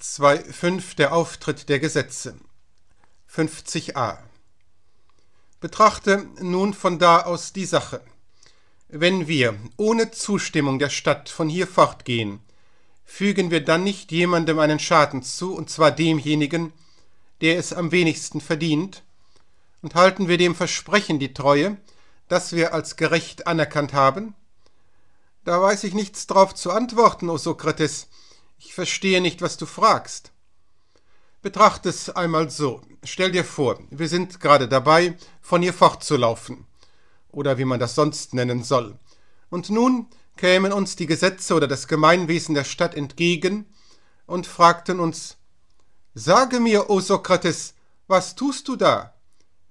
2.5 Der Auftritt der Gesetze 50a Betrachte nun von da aus die Sache. Wenn wir ohne Zustimmung der Stadt von hier fortgehen, fügen wir dann nicht jemandem einen Schaden zu, und zwar demjenigen, der es am wenigsten verdient, und halten wir dem Versprechen die Treue, das wir als gerecht anerkannt haben? Da weiß ich nichts drauf zu antworten, O Sokrates, ich verstehe nicht, was du fragst. Betrachte es einmal so. Stell dir vor, wir sind gerade dabei, von hier fortzulaufen. Oder wie man das sonst nennen soll. Und nun kämen uns die Gesetze oder das Gemeinwesen der Stadt entgegen und fragten uns, Sage mir, o Sokrates, was tust du da?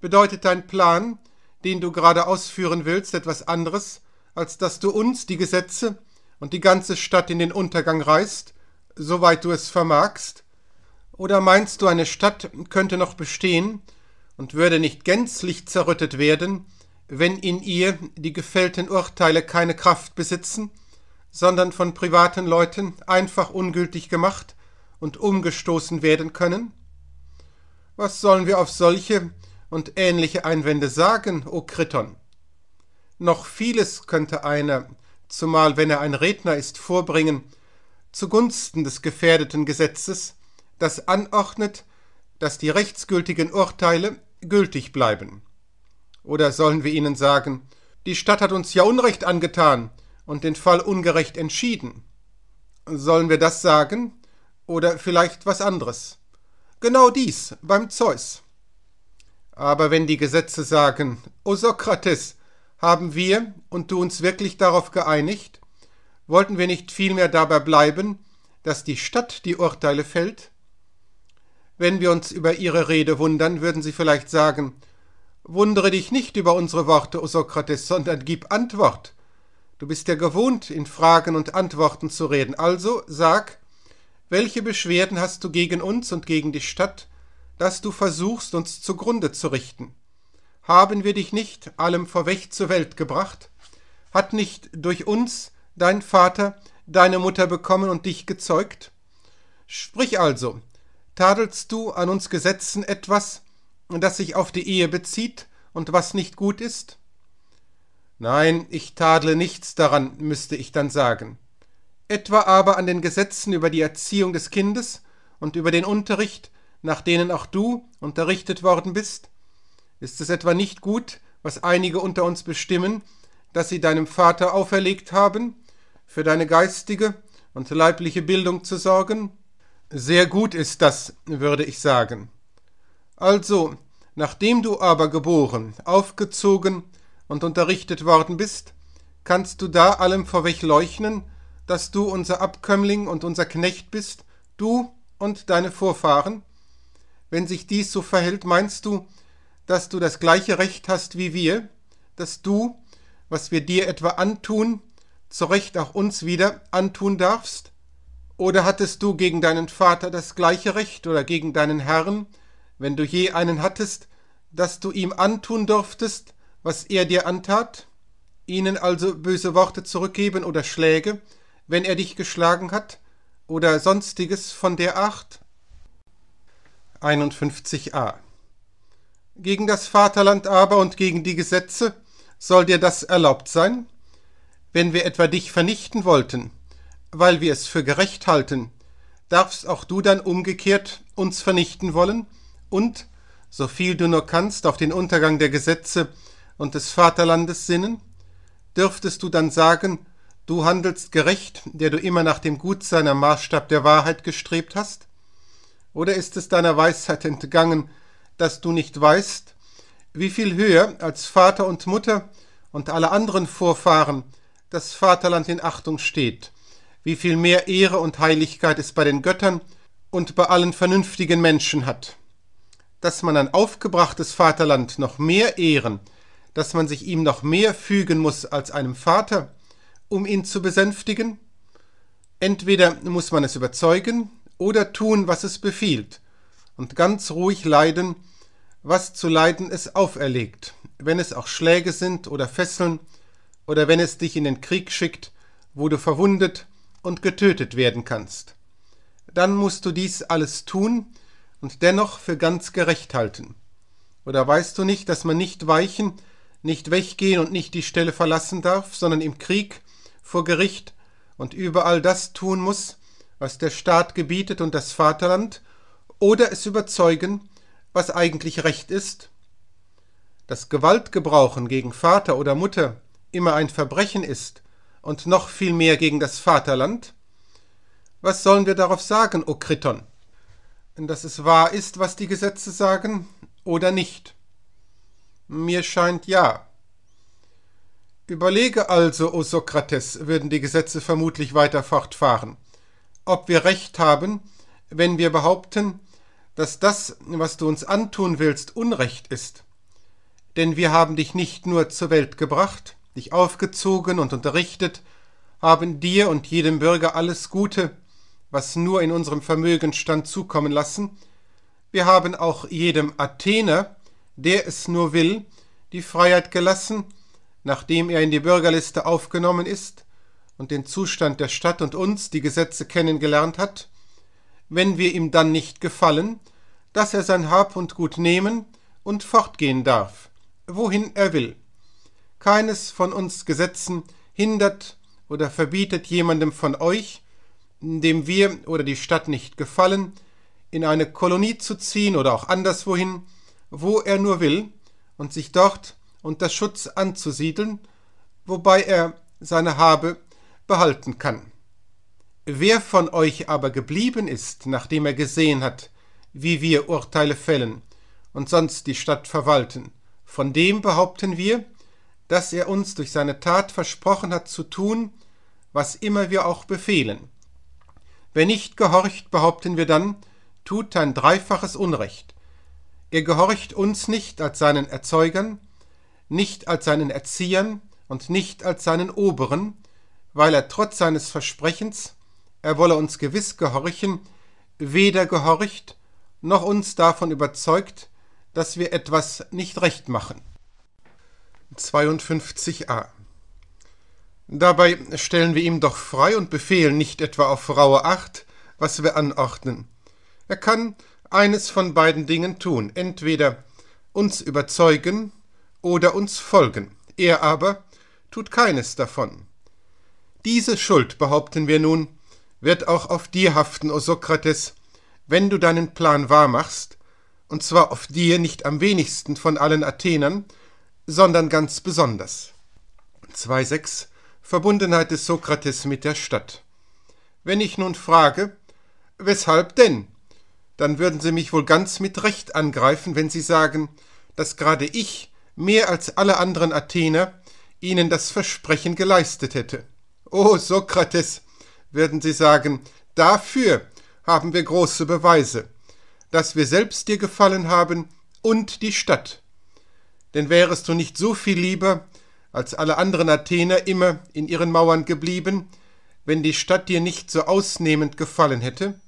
Bedeutet dein Plan, den du gerade ausführen willst, etwas anderes, als dass du uns die Gesetze und die ganze Stadt in den Untergang reißt soweit du es vermagst? Oder meinst du, eine Stadt könnte noch bestehen und würde nicht gänzlich zerrüttet werden, wenn in ihr die gefällten Urteile keine Kraft besitzen, sondern von privaten Leuten einfach ungültig gemacht und umgestoßen werden können? Was sollen wir auf solche und ähnliche Einwände sagen, o Kriton? Noch vieles könnte einer, zumal wenn er ein Redner ist, vorbringen, zugunsten des gefährdeten Gesetzes, das anordnet, dass die rechtsgültigen Urteile gültig bleiben. Oder sollen wir ihnen sagen, die Stadt hat uns ja Unrecht angetan und den Fall ungerecht entschieden? Sollen wir das sagen? Oder vielleicht was anderes? Genau dies beim Zeus. Aber wenn die Gesetze sagen, O Sokrates, haben wir und du uns wirklich darauf geeinigt? Wollten wir nicht vielmehr dabei bleiben, dass die Stadt die Urteile fällt? Wenn wir uns über ihre Rede wundern, würden sie vielleicht sagen Wundere dich nicht über unsere Worte, o Sokrates, sondern gib Antwort. Du bist ja gewohnt, in Fragen und Antworten zu reden, also sag, welche Beschwerden hast du gegen uns und gegen die Stadt, dass du versuchst, uns zugrunde zu richten? Haben wir dich nicht allem vorweg zur Welt gebracht? Hat nicht durch uns dein Vater, deine Mutter bekommen und dich gezeugt? Sprich also, tadelst du an uns Gesetzen etwas, das sich auf die Ehe bezieht und was nicht gut ist? Nein, ich tadle nichts daran, müsste ich dann sagen. Etwa aber an den Gesetzen über die Erziehung des Kindes und über den Unterricht, nach denen auch du unterrichtet worden bist? Ist es etwa nicht gut, was einige unter uns bestimmen, dass sie deinem Vater auferlegt haben, für deine geistige und leibliche Bildung zu sorgen? Sehr gut ist das, würde ich sagen. Also, nachdem du aber geboren, aufgezogen und unterrichtet worden bist, kannst du da allem vorweg leuchten, dass du unser Abkömmling und unser Knecht bist, du und deine Vorfahren? Wenn sich dies so verhält, meinst du, dass du das gleiche Recht hast wie wir, dass du, was wir dir etwa antun, zu Recht auch uns wieder antun darfst? Oder hattest du gegen deinen Vater das gleiche Recht oder gegen deinen Herrn, wenn du je einen hattest, dass du ihm antun durftest, was er dir antat? Ihnen also böse Worte zurückgeben oder Schläge, wenn er dich geschlagen hat, oder sonstiges von der Art? 51a Gegen das Vaterland aber und gegen die Gesetze soll dir das erlaubt sein, wenn wir etwa dich vernichten wollten, weil wir es für gerecht halten, darfst auch du dann umgekehrt uns vernichten wollen und, so viel du nur kannst, auf den Untergang der Gesetze und des Vaterlandes sinnen? Dürftest du dann sagen, du handelst gerecht, der du immer nach dem Gutseiner Maßstab der Wahrheit gestrebt hast? Oder ist es deiner Weisheit entgangen, dass du nicht weißt, wie viel höher als Vater und Mutter und alle anderen Vorfahren das Vaterland in Achtung steht, wie viel mehr Ehre und Heiligkeit es bei den Göttern und bei allen vernünftigen Menschen hat. Dass man ein aufgebrachtes Vaterland noch mehr ehren, dass man sich ihm noch mehr fügen muss als einem Vater, um ihn zu besänftigen? Entweder muss man es überzeugen oder tun, was es befiehlt, und ganz ruhig leiden, was zu leiden es auferlegt, wenn es auch Schläge sind oder Fesseln oder wenn es dich in den Krieg schickt, wo du verwundet und getötet werden kannst. Dann musst du dies alles tun und dennoch für ganz gerecht halten. Oder weißt du nicht, dass man nicht weichen, nicht weggehen und nicht die Stelle verlassen darf, sondern im Krieg, vor Gericht und überall das tun muss, was der Staat gebietet und das Vaterland, oder es überzeugen, was eigentlich recht ist? Das Gewaltgebrauchen gegen Vater oder Mutter, immer ein Verbrechen ist und noch viel mehr gegen das Vaterland? Was sollen wir darauf sagen, o Kriton? Dass es wahr ist, was die Gesetze sagen, oder nicht? Mir scheint ja. Überlege also, o Sokrates, würden die Gesetze vermutlich weiter fortfahren, ob wir recht haben, wenn wir behaupten, dass das, was du uns antun willst, Unrecht ist. Denn wir haben dich nicht nur zur Welt gebracht, dich aufgezogen und unterrichtet, haben dir und jedem Bürger alles Gute, was nur in unserem Vermögen stand, zukommen lassen. Wir haben auch jedem Athener, der es nur will, die Freiheit gelassen, nachdem er in die Bürgerliste aufgenommen ist und den Zustand der Stadt und uns, die Gesetze, kennengelernt hat, wenn wir ihm dann nicht gefallen, dass er sein Hab und Gut nehmen und fortgehen darf, wohin er will. Keines von uns Gesetzen hindert oder verbietet jemandem von euch, dem wir oder die Stadt nicht gefallen, in eine Kolonie zu ziehen oder auch anderswohin, wo er nur will, und sich dort unter Schutz anzusiedeln, wobei er seine Habe behalten kann. Wer von euch aber geblieben ist, nachdem er gesehen hat, wie wir Urteile fällen und sonst die Stadt verwalten, von dem behaupten wir, dass er uns durch seine Tat versprochen hat zu tun, was immer wir auch befehlen. Wer nicht gehorcht, behaupten wir dann, tut ein dreifaches Unrecht. Er gehorcht uns nicht als seinen Erzeugern, nicht als seinen Erziehern und nicht als seinen Oberen, weil er trotz seines Versprechens, er wolle uns gewiss gehorchen, weder gehorcht, noch uns davon überzeugt, dass wir etwas nicht recht machen. 52a. Dabei stellen wir ihm doch frei und befehlen nicht etwa auf raue Acht, was wir anordnen. Er kann eines von beiden Dingen tun, entweder uns überzeugen oder uns folgen. Er aber tut keines davon. Diese Schuld, behaupten wir nun, wird auch auf dir haften, o Sokrates, wenn du deinen Plan wahrmachst, und zwar auf dir nicht am wenigsten von allen Athenern, sondern ganz besonders. 2.6 Verbundenheit des Sokrates mit der Stadt. Wenn ich nun frage, weshalb denn? Dann würden Sie mich wohl ganz mit Recht angreifen, wenn Sie sagen, dass gerade ich, mehr als alle anderen Athener, Ihnen das Versprechen geleistet hätte. O Sokrates, würden Sie sagen, dafür haben wir große Beweise, dass wir selbst dir gefallen haben und die Stadt denn wärest du nicht so viel lieber als alle anderen Athener immer in ihren Mauern geblieben, wenn die Stadt dir nicht so ausnehmend gefallen hätte?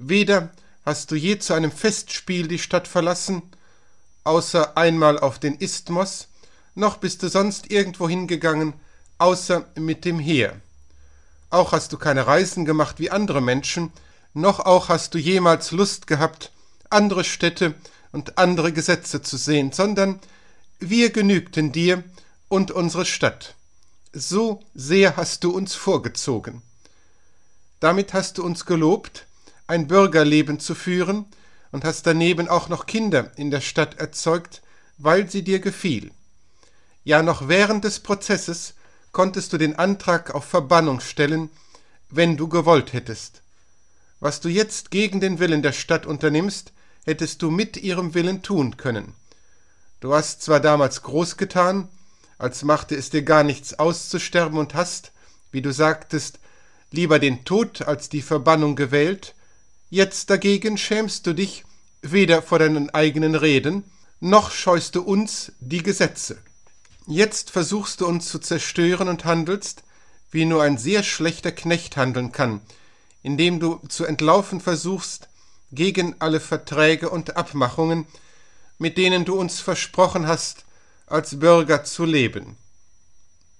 Weder hast du je zu einem Festspiel die Stadt verlassen, außer einmal auf den Isthmos, noch bist du sonst irgendwo hingegangen, außer mit dem Heer. Auch hast du keine Reisen gemacht wie andere Menschen, noch auch hast du jemals Lust gehabt, andere Städte und andere Gesetze zu sehen, sondern wir genügten dir und unsere Stadt. So sehr hast du uns vorgezogen. Damit hast du uns gelobt, ein Bürgerleben zu führen, und hast daneben auch noch Kinder in der Stadt erzeugt, weil sie dir gefiel. Ja, noch während des Prozesses konntest du den Antrag auf Verbannung stellen, wenn du gewollt hättest. Was du jetzt gegen den Willen der Stadt unternimmst, hättest du mit ihrem Willen tun können. Du hast zwar damals groß getan, als machte es dir gar nichts auszusterben und hast, wie du sagtest, lieber den Tod als die Verbannung gewählt, jetzt dagegen schämst du dich weder vor deinen eigenen Reden, noch scheust du uns die Gesetze. Jetzt versuchst du uns zu zerstören und handelst, wie nur ein sehr schlechter Knecht handeln kann, indem du zu entlaufen versuchst gegen alle Verträge und Abmachungen, mit denen du uns versprochen hast, als Bürger zu leben.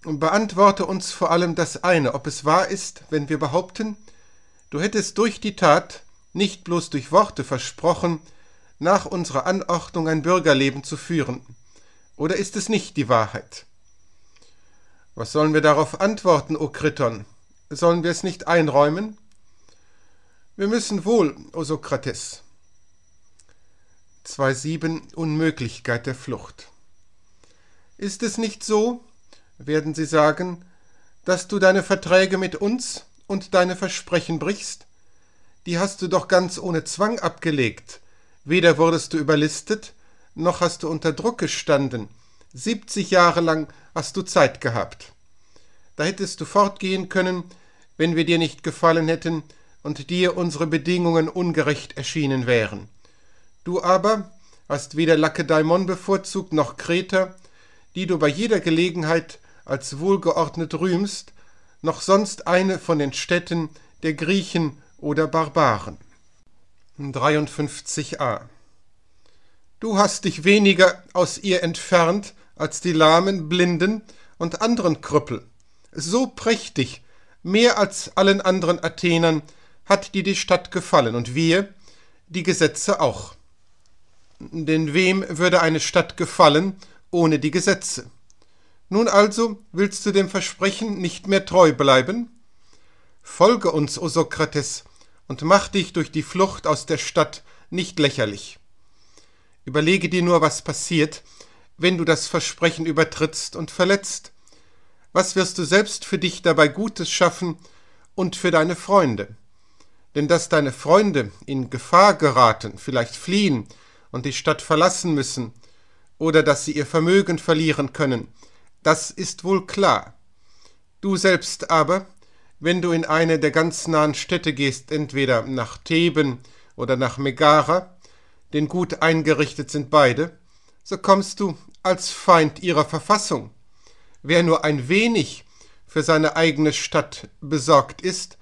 Und beantworte uns vor allem das eine, ob es wahr ist, wenn wir behaupten, du hättest durch die Tat, nicht bloß durch Worte versprochen, nach unserer Anordnung ein Bürgerleben zu führen, oder ist es nicht die Wahrheit? Was sollen wir darauf antworten, o Kriton? Sollen wir es nicht einräumen? Wir müssen wohl, o Sokrates, 2.7 Unmöglichkeit der Flucht. Ist es nicht so, werden sie sagen, dass du deine Verträge mit uns und deine Versprechen brichst? Die hast du doch ganz ohne Zwang abgelegt. Weder wurdest du überlistet, noch hast du unter Druck gestanden. Siebzig Jahre lang hast du Zeit gehabt. Da hättest du fortgehen können, wenn wir dir nicht gefallen hätten und dir unsere Bedingungen ungerecht erschienen wären. Du aber hast weder Lakedaimon bevorzugt noch Kreta, die du bei jeder Gelegenheit als wohlgeordnet rühmst, noch sonst eine von den Städten der Griechen oder Barbaren. 53a Du hast dich weniger aus ihr entfernt als die Lahmen, Blinden und anderen Krüppel. So prächtig, mehr als allen anderen Athenern, hat dir die Stadt gefallen und wir, die Gesetze auch. Denn wem würde eine Stadt gefallen ohne die Gesetze? Nun also willst du dem Versprechen nicht mehr treu bleiben? Folge uns, o Sokrates, und mach dich durch die Flucht aus der Stadt nicht lächerlich. Überlege dir nur, was passiert, wenn du das Versprechen übertrittst und verletzt. Was wirst du selbst für dich dabei Gutes schaffen und für deine Freunde? Denn dass deine Freunde in Gefahr geraten, vielleicht fliehen, und die Stadt verlassen müssen oder dass sie ihr Vermögen verlieren können. Das ist wohl klar. Du selbst aber, wenn du in eine der ganz nahen Städte gehst, entweder nach Theben oder nach Megara, denn gut eingerichtet sind beide, so kommst du als Feind ihrer Verfassung. Wer nur ein wenig für seine eigene Stadt besorgt ist,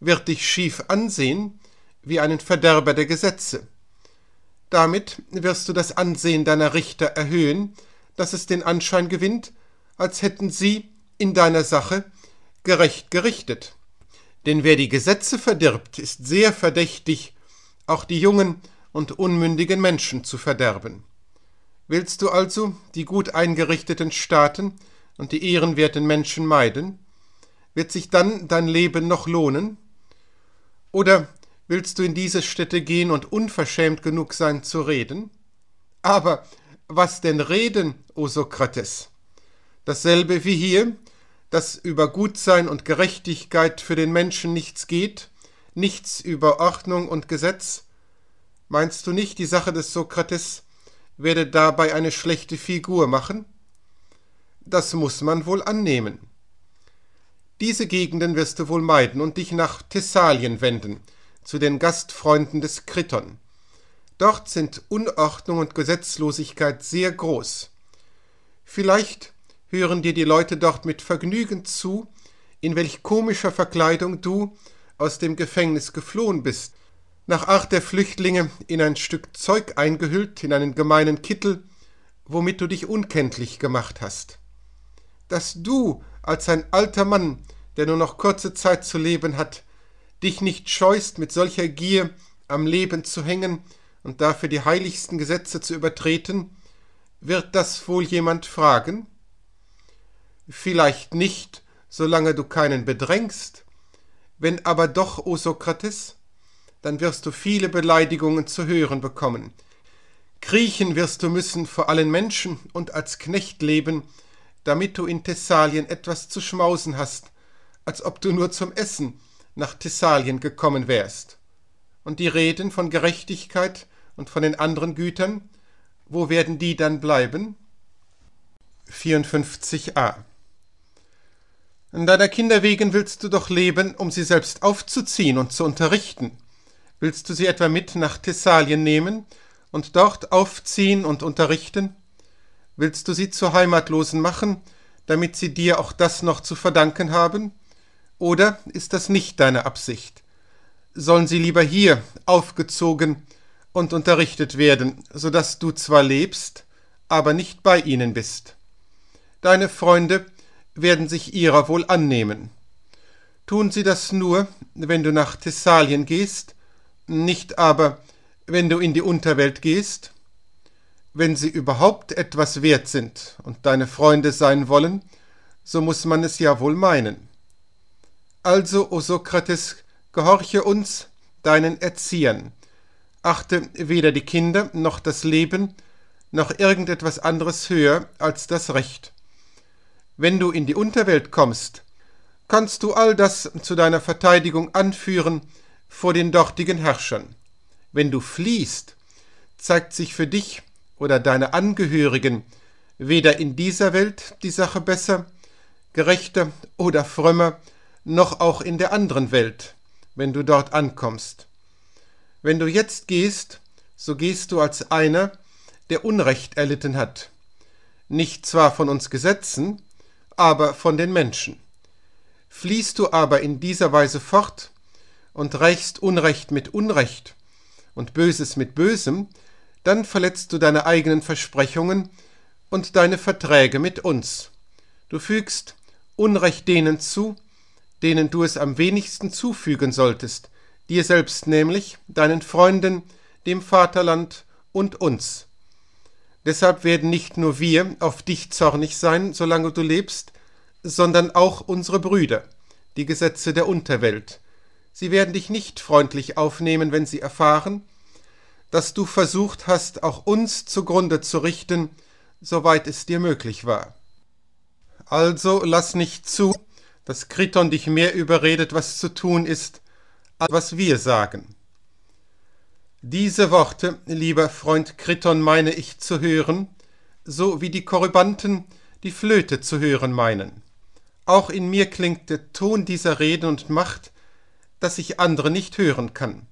wird dich schief ansehen wie einen Verderber der Gesetze. Damit wirst du das Ansehen deiner Richter erhöhen, dass es den Anschein gewinnt, als hätten sie in deiner Sache gerecht gerichtet. Denn wer die Gesetze verdirbt, ist sehr verdächtig, auch die jungen und unmündigen Menschen zu verderben. Willst du also die gut eingerichteten Staaten und die ehrenwerten Menschen meiden? Wird sich dann dein Leben noch lohnen? Oder Willst du in diese Städte gehen und unverschämt genug sein zu reden? Aber was denn reden, o Sokrates? Dasselbe wie hier, dass über Gutsein und Gerechtigkeit für den Menschen nichts geht, nichts über Ordnung und Gesetz? Meinst du nicht, die Sache des Sokrates werde dabei eine schlechte Figur machen? Das muss man wohl annehmen. Diese Gegenden wirst du wohl meiden und dich nach Thessalien wenden, zu den Gastfreunden des Kriton. Dort sind Unordnung und Gesetzlosigkeit sehr groß. Vielleicht hören dir die Leute dort mit Vergnügen zu, in welch komischer Verkleidung du aus dem Gefängnis geflohen bist, nach Art der Flüchtlinge in ein Stück Zeug eingehüllt, in einen gemeinen Kittel, womit du dich unkenntlich gemacht hast. Dass du als ein alter Mann, der nur noch kurze Zeit zu leben hat, dich nicht scheust, mit solcher Gier am Leben zu hängen und dafür die heiligsten Gesetze zu übertreten, wird das wohl jemand fragen? Vielleicht nicht, solange du keinen bedrängst, wenn aber doch, o Sokrates, dann wirst du viele Beleidigungen zu hören bekommen. Kriechen wirst du müssen vor allen Menschen und als Knecht leben, damit du in Thessalien etwas zu schmausen hast, als ob du nur zum Essen nach Thessalien gekommen wärst. Und die reden von Gerechtigkeit und von den anderen Gütern, wo werden die dann bleiben? 54a An deiner Kinder wegen willst du doch leben, um sie selbst aufzuziehen und zu unterrichten. Willst du sie etwa mit nach Thessalien nehmen und dort aufziehen und unterrichten? Willst du sie zu Heimatlosen machen, damit sie dir auch das noch zu verdanken haben? Oder ist das nicht deine Absicht? Sollen sie lieber hier aufgezogen und unterrichtet werden, so dass du zwar lebst, aber nicht bei ihnen bist. Deine Freunde werden sich ihrer wohl annehmen. Tun sie das nur, wenn du nach Thessalien gehst, nicht aber, wenn du in die Unterwelt gehst? Wenn sie überhaupt etwas wert sind und deine Freunde sein wollen, so muss man es ja wohl meinen. Also, o Sokrates, gehorche uns, deinen Erziehern. Achte weder die Kinder noch das Leben noch irgendetwas anderes höher als das Recht. Wenn du in die Unterwelt kommst, kannst du all das zu deiner Verteidigung anführen vor den dortigen Herrschern. Wenn du fliehst, zeigt sich für dich oder deine Angehörigen weder in dieser Welt die Sache besser, gerechter oder frömmer noch auch in der anderen Welt, wenn du dort ankommst. Wenn du jetzt gehst, so gehst du als einer, der Unrecht erlitten hat, nicht zwar von uns Gesetzen, aber von den Menschen. Fließt du aber in dieser Weise fort und rächst Unrecht mit Unrecht und Böses mit Bösem, dann verletzt du deine eigenen Versprechungen und deine Verträge mit uns. Du fügst Unrecht denen zu, denen du es am wenigsten zufügen solltest, dir selbst nämlich, deinen Freunden, dem Vaterland und uns. Deshalb werden nicht nur wir auf dich zornig sein, solange du lebst, sondern auch unsere Brüder, die Gesetze der Unterwelt. Sie werden dich nicht freundlich aufnehmen, wenn sie erfahren, dass du versucht hast, auch uns zugrunde zu richten, soweit es dir möglich war. Also lass nicht zu, dass Kriton dich mehr überredet, was zu tun ist, als was wir sagen. Diese Worte, lieber Freund Kriton, meine ich zu hören, so wie die Korybanten die Flöte zu hören meinen. Auch in mir klingt der Ton dieser Rede und Macht, dass ich andere nicht hören kann.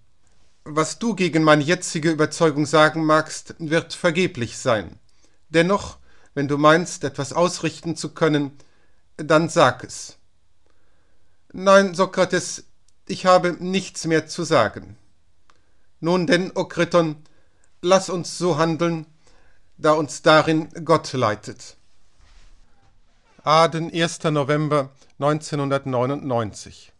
Was du gegen meine jetzige Überzeugung sagen magst, wird vergeblich sein. Dennoch, wenn du meinst, etwas ausrichten zu können, dann sag es. Nein, Sokrates, ich habe nichts mehr zu sagen. Nun denn, O Kriton, lass uns so handeln, da uns darin Gott leitet. Aden, 1. November 1999